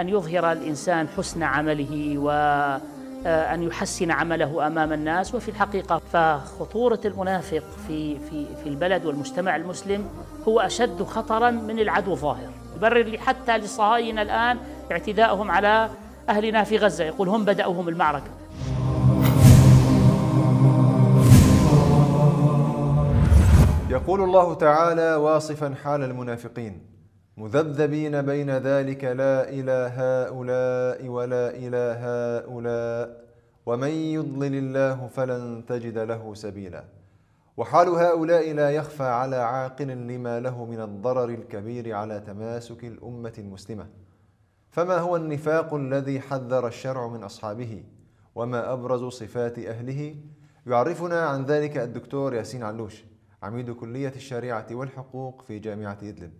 أن يظهر الإنسان حسن عمله وأن آه، يحسن عمله أمام الناس وفي الحقيقة فخطورة المنافق في, في, في البلد والمجتمع المسلم هو أشد خطرا من العدو الظاهر يبرر حتى للصهاينة الآن اعتداءهم على أهلنا في غزة يقول هم بدأوهم المعركة يقول الله تعالى واصفا حال المنافقين مذبذبين بين ذلك لا إلى هؤلاء ولا إلى هؤلاء ومن يضلل الله فلن تجد له سبيلا وحال هؤلاء لا يخفى على عاقل لما له من الضرر الكبير على تماسك الأمة المسلمة فما هو النفاق الذي حذر الشرع من أصحابه وما أبرز صفات أهله يعرفنا عن ذلك الدكتور ياسين علوش عميد كلية الشريعة والحقوق في جامعة إدلب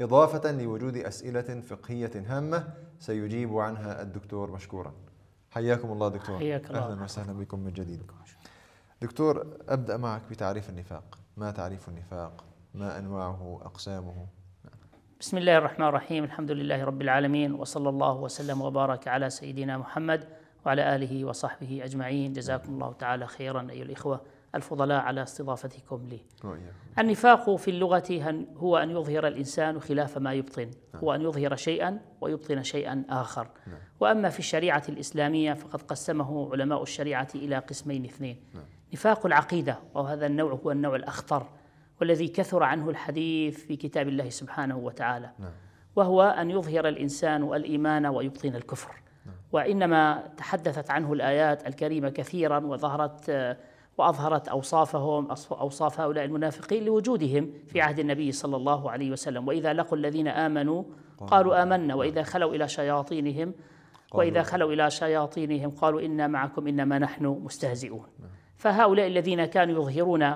إضافة لوجود أسئلة فقهية هامة سيجيب عنها الدكتور مشكورا حياكم الله دكتور حياك الله أهلا وسهلا بكم من جديد دكتور أبدأ معك بتعريف النفاق ما تعريف النفاق ما أنواعه أقسامه بسم الله الرحمن الرحيم الحمد لله رب العالمين وصلى الله وسلم وبارك على سيدنا محمد وعلى آله وصحبه أجمعين جزاكم الله تعالى خيرا أيها الإخوة الفضلاء على استضافتكم لي النفاق في اللغة هو أن يظهر الإنسان خلاف ما يبطن هو نعم. أن يظهر شيئا ويبطن شيئا آخر نعم. وأما في الشريعة الإسلامية فقد قسمه علماء الشريعة إلى قسمين اثنين نعم. نفاق العقيدة وهذا النوع هو النوع الأخطر والذي كثر عنه الحديث في كتاب الله سبحانه وتعالى وهو أن يظهر الإنسان الإيمان ويبطن الكفر وإنما تحدثت عنه الآيات الكريمة كثيرا وظهرت آه، وأظهرت أوصافهم أوصاف هؤلاء المنافقين لوجودهم في عهد النبي صلى الله عليه وسلم وإذا لقوا الذين آمنوا قالوا آمنا وإذا خلوا إلى شياطينهم وإذا خلوا إلى شياطينهم قالوا إنا معكم إنما نحن مستهزئون فهؤلاء الذين كانوا يظهرون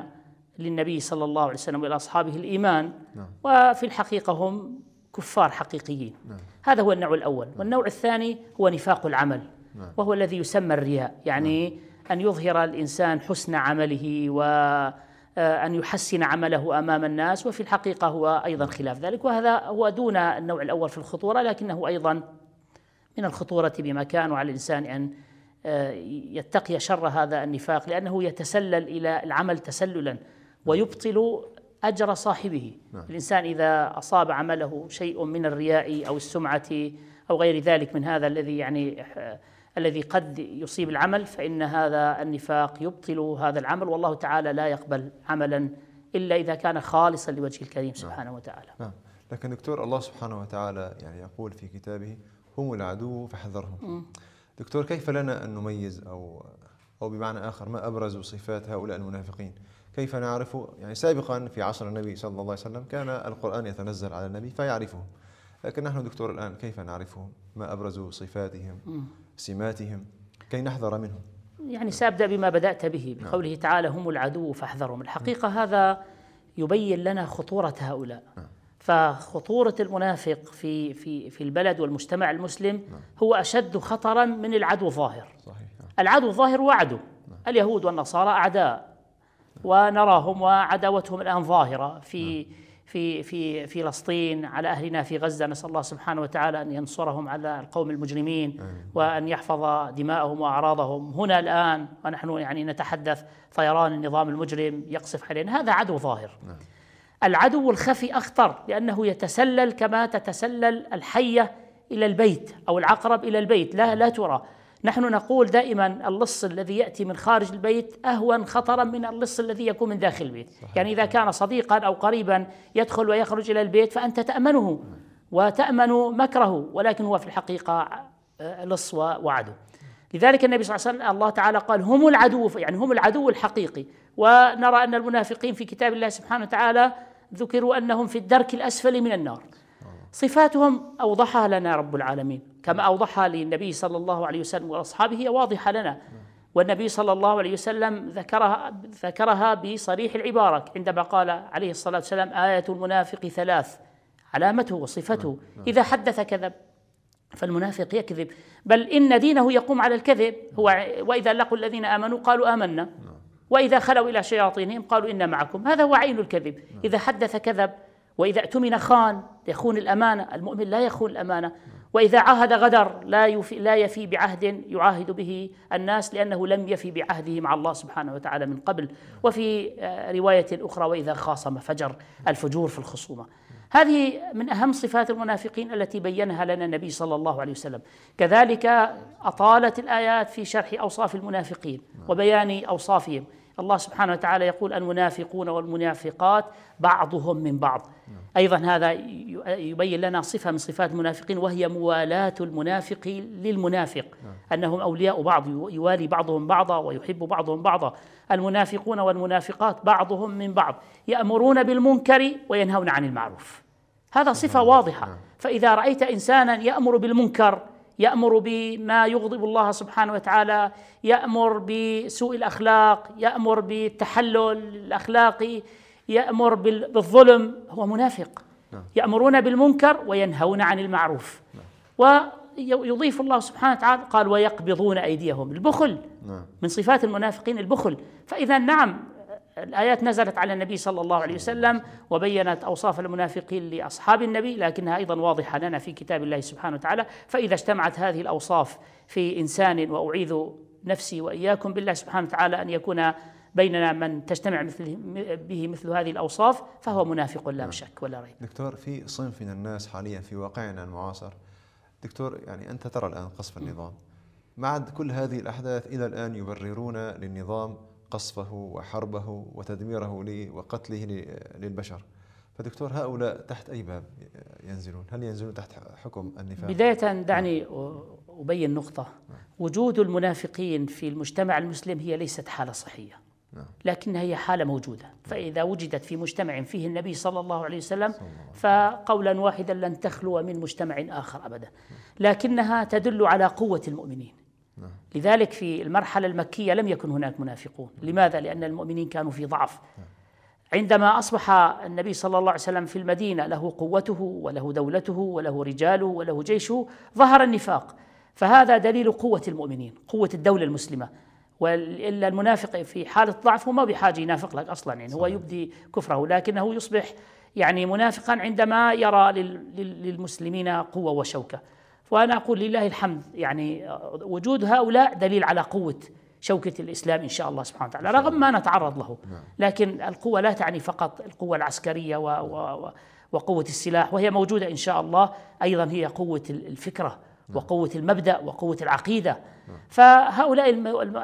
للنبي صلى الله عليه وسلم ولأصحابه الإيمان نعم. وفي الحقيقة هم كفار حقيقيين نعم. هذا هو النوع الأول نعم. والنوع الثاني هو نفاق العمل وهو الذي يسمى الرياء يعني أن يظهر الإنسان حسن عمله وأن آه، يحسن عمله أمام الناس وفي الحقيقة هو أيضا خلاف ذلك وهذا هو دون النوع الأول في الخطورة لكنه أيضا من الخطورة بما كان وعلى الإنسان أن آه، يتقي شر هذا النفاق لأنه يتسلل إلى العمل تسللا ويبطل أجر صاحبه نعم. الإنسان إذا أصاب عمله شيء من الرياء أو السمعة أو غير ذلك من هذا الذي يعني آه، الذي قد يصيب العمل فإن هذا النفاق يبطل هذا العمل والله تعالى لا يقبل عملا إلا إذا كان خالصا لوجه الكريم نعم. سبحانه وتعالى نعم. لكن دكتور الله سبحانه وتعالى يعني يقول في كتابه هم العدو فاحذرهم دكتور كيف لنا أن نميز أو أو بمعنى آخر ما أبرز صفات هؤلاء المنافقين كيف نعرف يعني سابقا في عصر النبي صلى الله عليه وسلم كان القرآن يتنزل على النبي فيعرفه لكن نحن دكتور الآن كيف نعرفهم ما أبرز صفاتهم سماتهم كي نحذر منهم يعني سأبدأ بما بدأت به نعم. بقوله تعالى هم العدو فاحذرهم الحقيقة نعم. هذا يبين لنا خطورة هؤلاء نعم. فخطورة المنافق في في في البلد والمجتمع المسلم هو أشد خطرا من العدو الظاهر العدو الظاهر هو عدو اليهود والنصارى أعداء ونراهم وعداوتهم الآن ظاهرة في في في فلسطين على اهلنا في غزه نسال الله سبحانه وتعالى ان ينصرهم على القوم المجرمين وان يحفظ دماءهم واعراضهم هنا الان ونحن يعني نتحدث طيران النظام المجرم يقصف علينا هذا عدو ظاهر نعم. العدو الخفي اخطر لانه يتسلل كما تتسلل الحيه الى البيت او العقرب الى البيت لا لا ترى نحن نقول دائما اللص الذي ياتي من خارج البيت اهون خطرا من اللص الذي يكون من داخل البيت، صحيح. يعني اذا كان صديقا او قريبا يدخل ويخرج الى البيت فانت تامنه وتامن مكره ولكن هو في الحقيقه آه، لص وعدو. لذلك النبي صلى الله عليه وسلم الله تعالى قال هم العدو يعني هم العدو الحقيقي ونرى ان المنافقين في كتاب الله سبحانه وتعالى ذكروا انهم في الدرك الاسفل من النار صفاتهم أوضحها لنا رب العالمين كما نعم. أوضحها للنبي صلى الله عليه وسلم وأصحابه هي واضحة لنا والنبي صلى الله عليه وسلم ذكرها ذكرها بصريح العبارة عندما قال عليه الصلاة والسلام آية المنافق ثلاث علامته وصفته نعم، نعم. إذا حدث كذب فالمنافق يكذب بل إن دينه يقوم على الكذب هو وإذا لقوا الذين آمنوا قالوا آمنا وإذا خلوا إلى شياطينهم قالوا إنا معكم هذا هو عين الكذب إذا حدث كذب وإذا اؤتمن خان يخون الأمانة المؤمن لا يخون الأمانة وإذا عاهد غدر لا يفي, لا يفي بعهد يعاهد به الناس لأنه لم يفي بعهده مع الله سبحانه وتعالى من قبل وفي آه، رواية أخرى وإذا خاصم فجر الفجور في الخصومة هذه من أهم صفات المنافقين التي بينها لنا النبي صلى الله عليه وسلم كذلك أطالت الآيات في شرح أوصاف المنافقين وبيان أوصافهم الله سبحانه وتعالى يقول المنافقون والمنافقات بعضهم من بعض أيضا هذا يبين لنا صفة من صفات المنافقين وهي موالاة المنافق للمنافق نعم. أنهم أولياء بعض يوالي بعضهم بعضا ويحب بعضهم بعضا المنافقون والمنافقات بعضهم من بعض يأمرون بالمنكر وينهون عن المعروف هذا صفة نعم. واضحة نعم. فإذا رأيت إنسانا يأمر بالمنكر يامر بما يغضب الله سبحانه وتعالى يامر بسوء الاخلاق يامر بالتحلل الاخلاقي يامر بالظلم هو منافق نعم. يامرون بالمنكر وينهون عن المعروف نعم. ويضيف الله سبحانه وتعالى قال ويقبضون ايديهم البخل نعم. من صفات المنافقين البخل فاذا نعم الآيات نزلت على النبي صلى الله عليه وسلم وبينت أوصاف المنافقين لأصحاب النبي لكنها أيضا واضحة لنا في كتاب الله سبحانه وتعالى فإذا اجتمعت هذه الأوصاف في إنسان وأعيذ نفسي وإياكم بالله سبحانه وتعالى أن يكون بيننا من تجتمع مثل به مثل هذه الأوصاف فهو منافق لا نعم. شك ولا ريب دكتور في صنف من الناس حاليا في واقعنا المعاصر دكتور يعني أنت ترى الآن قصف النظام بعد كل هذه الأحداث إلى الآن يبررون للنظام قصفه وحربه وتدميره وقتله للبشر فدكتور هؤلاء تحت أي باب ينزلون هل ينزلون تحت حكم النفاق بداية دعني نعم. أبين نقطة نعم. وجود المنافقين في المجتمع المسلم هي ليست حالة صحية نعم. لكنها هي حالة موجودة فإذا وجدت في مجتمع فيه النبي صلى الله عليه وسلم فقولا واحدا لن تخلو من مجتمع آخر أبدا لكنها تدل على قوة المؤمنين لذلك في المرحلة المكية لم يكن هناك منافقون لماذا؟ لأن المؤمنين كانوا في ضعف عندما أصبح النبي صلى الله عليه وسلم في المدينة له قوته وله دولته وله رجاله وله جيشه ظهر النفاق فهذا دليل قوة المؤمنين قوة الدولة المسلمة والا المنافق في حاله ضعف هو ما بحاجه ينافق لك اصلا يعني هو يبدي كفره لكنه يصبح يعني منافقا عندما يرى للمسلمين قوه وشوكه وأنا أقول لله الحمد يعني وجود هؤلاء دليل على قوة شوكة الإسلام إن شاء الله سبحانه وتعالى رغم ما نتعرض له نعم. لكن القوة لا تعني فقط القوة العسكرية و و وقوة السلاح وهي موجودة إن شاء الله أيضا هي قوة الفكرة نعم. وقوة المبدأ وقوة العقيدة نعم. فهؤلاء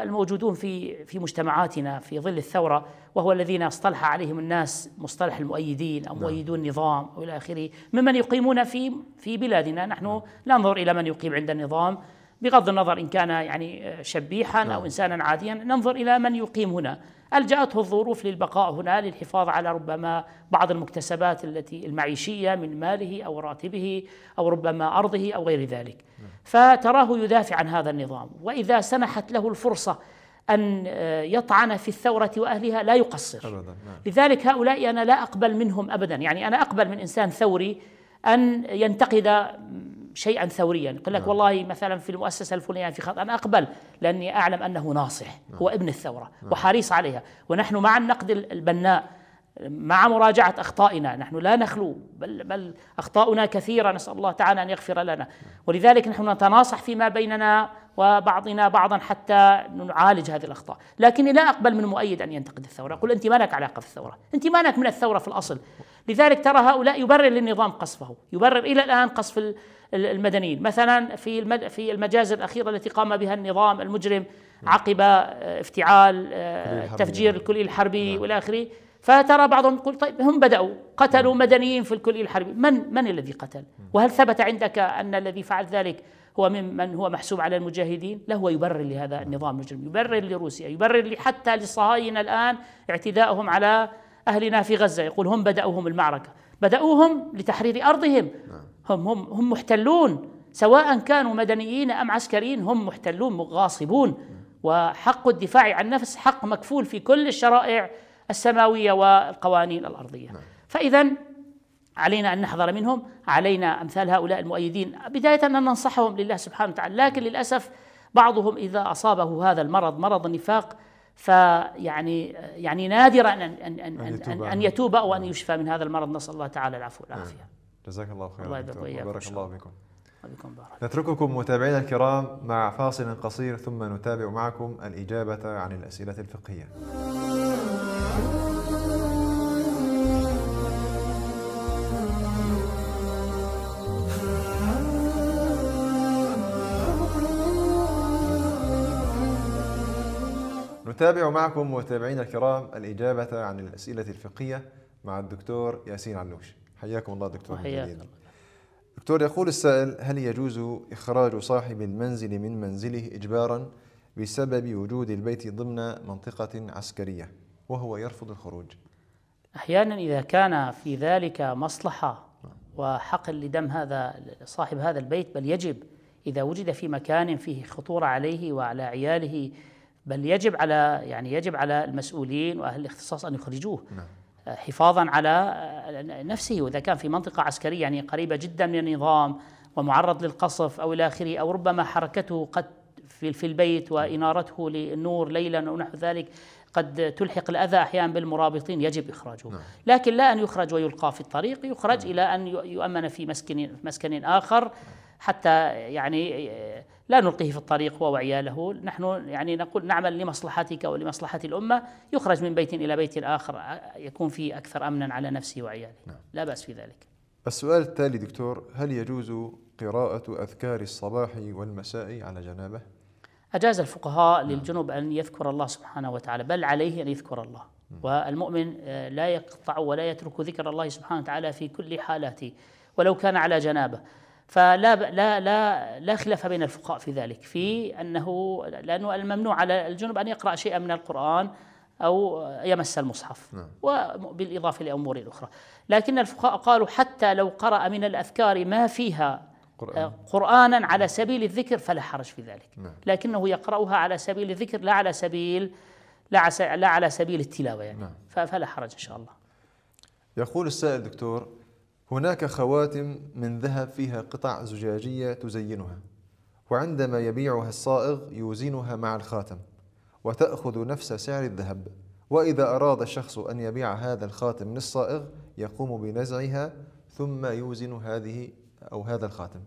الموجودون في في مجتمعاتنا في ظل الثورة وهو الذين اصطلح عليهم الناس مصطلح المؤيدين أو نعم. مؤيدون النظام وإلى آخره ممن يقيمون في في بلادنا نحن لا ننظر إلى من يقيم عند النظام بغض النظر إن كان يعني شبيحا أو إنسانا عاديا ننظر إلى من يقيم هنا ألجأته الظروف للبقاء هنا للحفاظ على ربما بعض المكتسبات التي المعيشية من ماله أو راتبه أو ربما أرضه أو غير ذلك فتراه يدافع عن هذا النظام وإذا سنحت له الفرصة أن آه، يطعن في الثورة وأهلها لا يقصر أبداً. نعم. لذلك هؤلاء أنا لا أقبل منهم أبدا يعني أنا أقبل من إنسان ثوري أن ينتقد شيئا ثوريا يقول لك نعم. والله مثلا في المؤسسة الفلانية في خط أنا أقبل لأني أعلم أنه ناصح نعم. هو ابن الثورة نعم. وحريص عليها ونحن مع النقد البناء مع مراجعة أخطائنا نحن لا نخلو بل, بل أخطاؤنا كثيرة نسأل الله تعالى أن يغفر لنا ولذلك نحن نتناصح فيما بيننا وبعضنا بعضا حتى نعالج هذه الأخطاء لكني لا أقبل من مؤيد أن ينتقد الثورة أقول أنت ما لك علاقة في الثورة أنت ما لك من الثورة في الأصل لذلك ترى هؤلاء يبرر للنظام قصفه يبرر إلى الآن قصف المدنيين مثلا في في المجازر الأخيرة التي قام بها النظام المجرم نعم. عقب آه، افتعال آه، تفجير الكلي الحربي نعم. والى اخره فترى بعضهم يقول طيب هم بدأوا قتلوا نعم. مدنيين في الكلي الحربي من من الذي قتل وهل ثبت عندك أن الذي فعل ذلك هو ممن هو محسوب على المجاهدين لا هو يبرر لهذا النظام المجرم يبرر لروسيا يبرر حتى للصهاينة الآن اعتداءهم على أهلنا في غزة يقول هم بدأوهم المعركة بدأوهم لتحرير أرضهم نعم. هم, هم, هم محتلون سواء كانوا مدنيين أم عسكريين هم محتلون مغاصبون نعم. وحق الدفاع عن نفس حق مكفول في كل الشرائع السماوية والقوانين الأرضية نعم. فإذا علينا أن نحذر منهم علينا أمثال هؤلاء المؤيدين بداية أن ننصحهم لله سبحانه وتعالى لكن للأسف بعضهم إذا أصابه هذا المرض مرض النفاق فيعني يعني, يعني نادرا أن أن أن, أن, أن, أن يتوب أو أن نعم. يشفى من هذا المرض نسأل الله تعالى العفو والعافية نعم. جزاك الله خيرا الله يبارك بارك الله فيكم. وبكم بارك نترككم متابعينا الكرام مع فاصل قصير ثم نتابع معكم الإجابة عن الأسئلة الفقهية نتابع معكم متابعينا الكرام الإجابة عن الأسئلة الفقهية مع الدكتور ياسين علوش حياكم الله دكتور وحياك دكتور يقول السائل هل يجوز إخراج صاحب المنزل من منزله إجبارا بسبب وجود البيت ضمن منطقة عسكرية وهو يرفض الخروج أحيانا إذا كان في ذلك مصلحة وحقل لدم هذا صاحب هذا البيت بل يجب إذا وجد في مكان فيه خطورة عليه وعلى عياله بل يجب على يعني يجب على المسؤولين واهل الاختصاص ان يخرجوه نعم. آه، حفاظا على آه، نفسه واذا كان في منطقه عسكريه يعني قريبه جدا من النظام ومعرض للقصف او الى اخره او ربما حركته قد في في البيت وانارته للنور ليلا او نحو ذلك قد تلحق الاذى احيانا بالمرابطين يجب اخراجه نعم. لكن لا ان يخرج ويلقى في الطريق يخرج نعم. الى ان يؤمن في مسكن مسكن اخر نعم. حتى يعني آه، لا نلقيه في الطريق هو وعياله نحن يعني نقول نعمل لمصلحتك ولمصلحة الأمة يخرج من بيت إلى بيت آخر يكون فيه أكثر أمنا على نفسه وعياله نعم. لا بأس في ذلك السؤال التالي دكتور هل يجوز قراءة أذكار الصباح والمساء على جنابه؟ أجاز الفقهاء نعم. للجنوب أن يذكر الله سبحانه وتعالى بل عليه أن يذكر الله نعم. والمؤمن آه، لا يقطع ولا يترك ذكر الله سبحانه وتعالى في كل حالاته ولو كان على جنابه فلا لا لا لا خلاف بين الفقهاء في ذلك في انه لانه الممنوع على الجنب ان يقرا شيئا من القران او يمس المصحف نعم. وبالاضافه لامور اخرى لكن الفقهاء قالوا حتى لو قرا من الاذكار ما فيها قرآن. آه، قرانا على سبيل الذكر فلا حرج في ذلك نعم. لكنه يقراها على سبيل الذكر لا على سبيل لا على سبيل التلاوه يعني نعم. فلا حرج ان شاء الله يقول السائل دكتور هناك خواتم من ذهب فيها قطع زجاجية تزينها وعندما يبيعها الصائغ يوزنها مع الخاتم وتأخذ نفس سعر الذهب وإذا أراد الشخص أن يبيع هذا الخاتم للصائغ يقوم بنزعها ثم يوزن هذه أو هذا الخاتم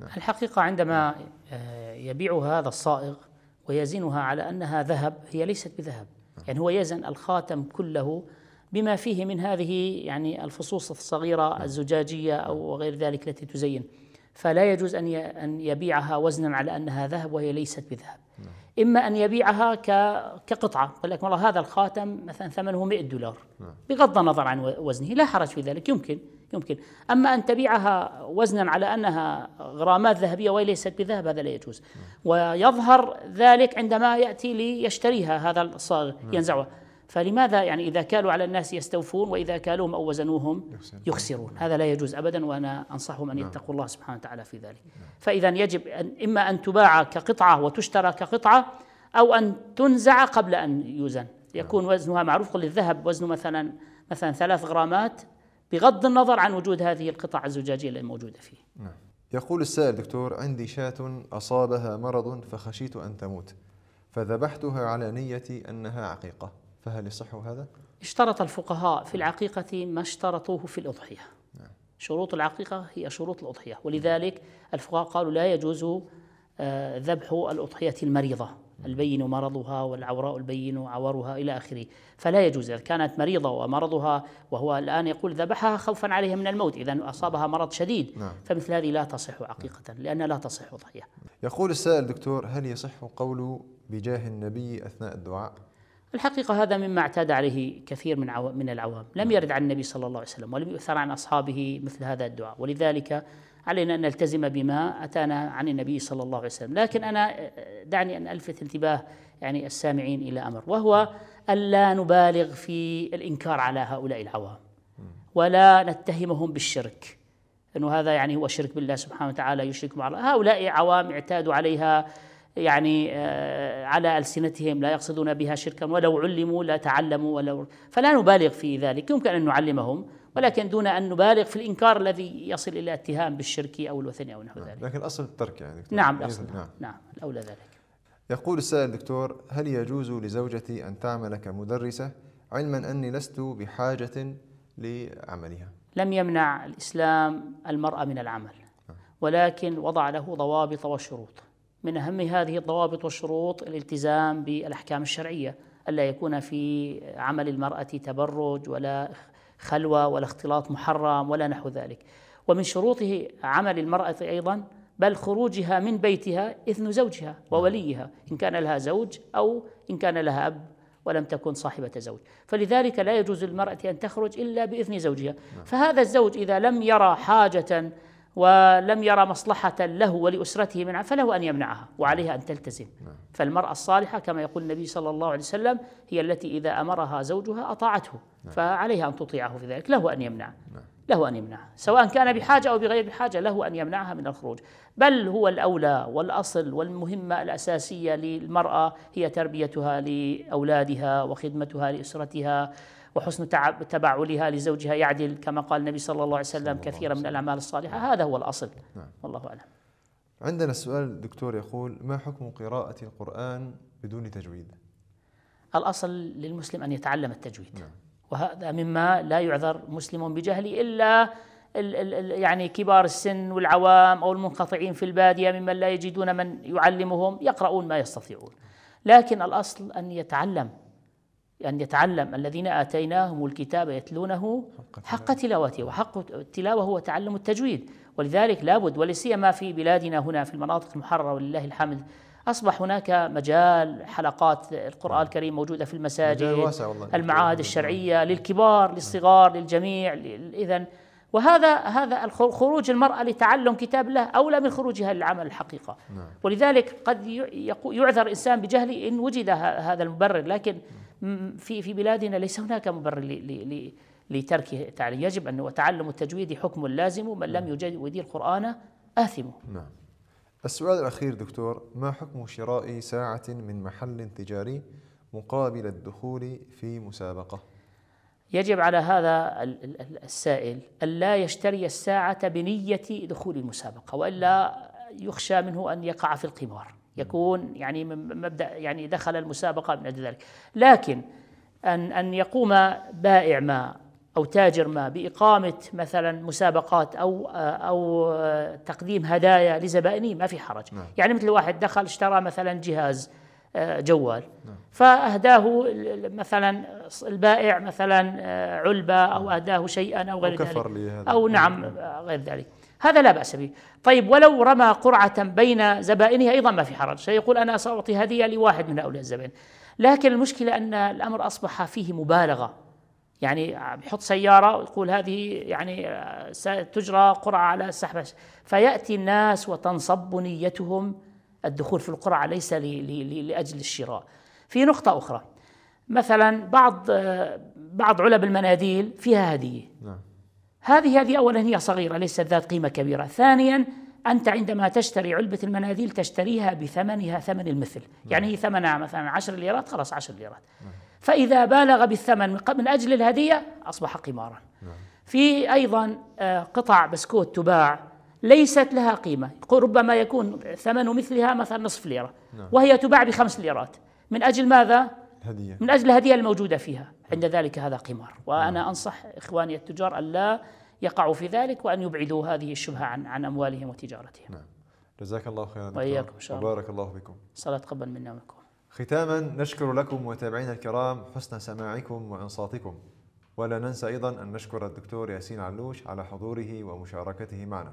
نعم. الحقيقة عندما آه، يبيع هذا الصائغ ويزنها على أنها ذهب هي ليست بذهب نعم. يعني هو يزن الخاتم كله بما فيه من هذه يعني الفصوص الصغيرة الزجاجية أو غير ذلك التي تزين فلا يجوز أن أن يبيعها وزنا على أنها ذهب وهي ليست بذهب نعم. إما أن يبيعها كقطعة قال لك والله هذا الخاتم مثلا ثمنه 100 دولار نعم. بغض النظر عن وزنه لا حرج في ذلك يمكن يمكن أما أن تبيعها وزنا على أنها غرامات ذهبية وليست بذهب هذا لا يجوز نعم. ويظهر ذلك عندما يأتي ليشتريها هذا الصاغ ينزعها فلماذا يعني إذا كالوا على الناس يستوفون وإذا كالوهم أو وزنوهم يخسرون هذا لا يجوز أبدا وأنا أنصحهم نعم. أن يتقوا الله سبحانه وتعالى في ذلك نعم. فإذا يجب أن إما أن تباع كقطعة وتشترى كقطعة أو أن تنزع قبل أن يوزن نعم. يكون وزنها معروف قل الذهب وزنه مثلا مثلا ثلاث غرامات بغض النظر عن وجود هذه القطع الزجاجية الموجودة فيه نعم. يقول السائل دكتور عندي شاة أصابها مرض فخشيت أن تموت فذبحتها على نيتي أنها عقيقة فهل يصح هذا؟ اشترط الفقهاء في العقيقة ما اشترطوه في الأضحية نعم. شروط العقيقة هي شروط الأضحية ولذلك الفقهاء قالوا لا يجوز آه، ذبح الأضحية المريضة البين مرضها والعوراء البين عورها إلى آخره فلا يجوز إذا كانت مريضة ومرضها وهو الآن يقول ذبحها خوفا عليها من الموت إذا أصابها مرض شديد نعم. فمثل هذه لا تصح عقيقة لأن لا تصح ضحية يقول السائل دكتور هل يصح قول بجاه النبي أثناء الدعاء؟ الحقيقة هذا مما اعتاد عليه كثير من عو... من العوام لم نعم. يرد عن النبي صلى الله عليه وسلم ولم يؤثر عن أصحابه مثل هذا الدعاء ولذلك علينا أن نلتزم بما أتانا عن النبي صلى الله عليه وسلم لكن أنا آه، دعني أن ألفت انتباه يعني السامعين إلى أمر وهو ألا نبالغ في الإنكار على هؤلاء العوام ولا نتهمهم بالشرك أنه هذا يعني هو شرك بالله سبحانه وتعالى يشرك مع الله هؤلاء عوام اعتادوا عليها يعني آه، على ألسنتهم لا يقصدون بها شركا ولو علموا لتعلموا ولو فلا نبالغ في ذلك يمكن أن نعلمهم ولكن دون أن نبالغ في الإنكار الذي يصل إلى اتهام بالشرك أو الوثني أو نحو نعم. ذلك لكن الأصل الترك يعني دكتور. نعم إيه، الأصل نعم, نعم الأولى ذلك يقول السائل دكتور هل يجوز لزوجتي أن تعمل كمدرسة علما أني لست بحاجة لعملها لم يمنع الإسلام المرأة من العمل نعم. ولكن وضع له ضوابط وشروط من أهم هذه الضوابط والشروط الالتزام بالأحكام الشرعية ألا يكون في عمل المرأة تبرج ولا خلوة ولا اختلاط محرم ولا نحو ذلك ومن شروطه عمل المرأة أيضا بل خروجها من بيتها إذن زوجها ووليها إن كان لها زوج أو إن كان لها أب ولم تكن صاحبة زوج فلذلك لا يجوز للمرأة أن تخرج إلا بإذن زوجها نعم. فهذا الزوج إذا لم يرى حاجة ولم يرى مصلحة له ولأسرته منها فله أن يمنعها وعليها أن تلتزم نعم. فالمرأة الصالحة كما يقول النبي صلى الله عليه وسلم هي التي إذا أمرها زوجها أطاعته نعم. فعليها أن تطيعه في ذلك له أن يمنع نعم. له أن يمنعها سواء كان بحاجة أو بغير بحاجة له أن يمنعها من الخروج بل هو الأولى والأصل والمهمة الأساسية للمرأة هي تربيتها لأولادها وخدمتها لأسرتها وحسن تبعلها لزوجها يعدل كما قال النبي صلى الله عليه وسلم كثيرا من الأعمال الصالحة هذا هو الأصل نعم. والله أعلم عندنا السؤال دكتور يقول ما حكم قراءة القرآن بدون تجويد الأصل للمسلم أن يتعلم التجويد نعم. وهذا مما لا يعذر مسلم بجهله إلا الـ الـ يعني كبار السن والعوام أو المنقطعين في البادية ممن لا يجدون من يعلمهم يقرؤون ما يستطيعون لكن الأصل أن يتعلم أن يتعلم الذين آتيناهم الكتاب يتلونه حق تلاوته وحق التلاوة هو تعلم التجويد ولذلك لابد ولسيما في بلادنا هنا في المناطق المحررة ولله الحمد أصبح هناك مجال حلقات القرآن نعم. الكريم موجودة في المساجد المعاهد الشرعية للكبار للصغار للجميع إذا وهذا هذا خروج المرأة لتعلم كتاب الله أولى من خروجها للعمل الحقيقة نعم. ولذلك قد يعذر إنسان بجهله إن وجد هذا المبرر لكن نعم. في في بلادنا ليس هناك مبرر لترك التعليم يجب أن وتعلم التجويد حكم لازم ومن لم نعم. يجود القرآن آثم نعم السؤال الأخير دكتور ما حكم شراء ساعة من محل تجاري مقابل الدخول في مسابقة؟ يجب على هذا السائل ألا يشتري الساعة بنية دخول المسابقة وإلا يخشى منه أن يقع في القمار يكون يعني مبدأ يعني دخل المسابقة من أجل ذلك لكن أن أن يقوم بائع ما أو تاجر ما بإقامة مثلا مسابقات أو أو تقديم هدايا لزبائنه ما في حرج نعم. يعني مثل واحد دخل اشترى مثلا جهاز جوال نعم. فأهداه مثلا البائع مثلا علبة أو نعم. أهداه شيئا أو غير ذلك أو نعم. نعم غير ذلك هذا لا بأس به طيب ولو رمى قرعة بين زبائنه أيضا ما في حرج سيقول أنا سأعطي هدية لواحد من هؤلاء الزبائن لكن المشكلة أن الأمر أصبح فيه مبالغة يعني يحط سيارة ويقول هذه يعني ستجرى قرعة على السحب فيأتي الناس وتنصب نيتهم الدخول في القرعة ليس لأجل الشراء في نقطة أخرى مثلا بعض بعض علب المناديل فيها هدية نعم. هذه هذه أولا هي صغيرة ليست ذات قيمة كبيرة ثانيا أنت عندما تشتري علبة المناديل تشتريها بثمنها ثمن المثل نعم. يعني هي ثمنها مثلا 10 ليرات خلاص 10 ليرات نعم. فإذا بالغ بالثمن من أجل الهدية أصبح قمارا نعم. في أيضا آه، قطع بسكوت تباع ليست لها قيمة ربما يكون ثمن مثلها مثلا نصف ليرة نعم. وهي تباع بخمس ليرات من أجل ماذا؟ هدية. من أجل الهدية الموجودة فيها نعم. عند ذلك هذا قمار وأنا نعم. أنصح إخواني التجار أن لا يقعوا في ذلك وأن يبعدوا هذه الشبهة عن, عن أموالهم وتجارتهم نعم. جزاك الله خيرا وإياكم إن شاء الله وبارك الله بكم صلاة تقبل منا ومنكم ختاما نشكر لكم متابعينا الكرام حسن سماعكم وانصاتكم ولا ننسى ايضا ان نشكر الدكتور ياسين علوش على حضوره ومشاركته معنا